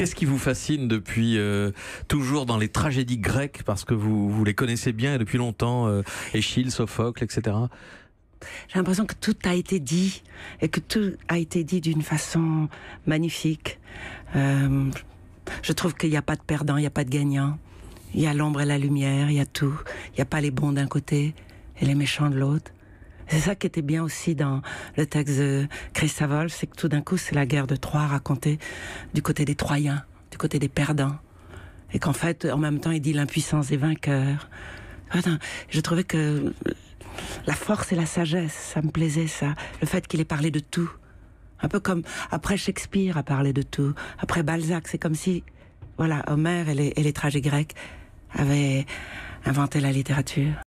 Qu'est-ce qui vous fascine depuis euh, toujours dans les tragédies grecques, parce que vous, les connaissez bien depuis longtemps, euh, Sophocle, etc. J'ai l'impression que tout a été dit et que tout a été dit d'une façon magnifique. Euh, je trouve qu'il n'y a pas de perdant, il n'y a pas de gagnant. Il y a l'ombre et la lumière, il y a tout. Il n'y a pas les bons d'un côté et les méchants de l'autre. C'est ça qui était bien aussi dans le texte de Christavol, c'est que tout d'un coup, c'est la guerre de Troie racontée du côté des Troyens, du côté des perdants. Et qu'en fait, en même temps, il dit l'impuissance des vainqueurs. Je trouvais que la force et la sagesse, ça me plaisait, ça. Le fait qu'il ait parlé de tout. Un peu comme après Shakespeare a parlé de tout. Après Balzac, c'est comme si, voilà, Homère et les, et les tragédies grecques avaient inventé la littérature.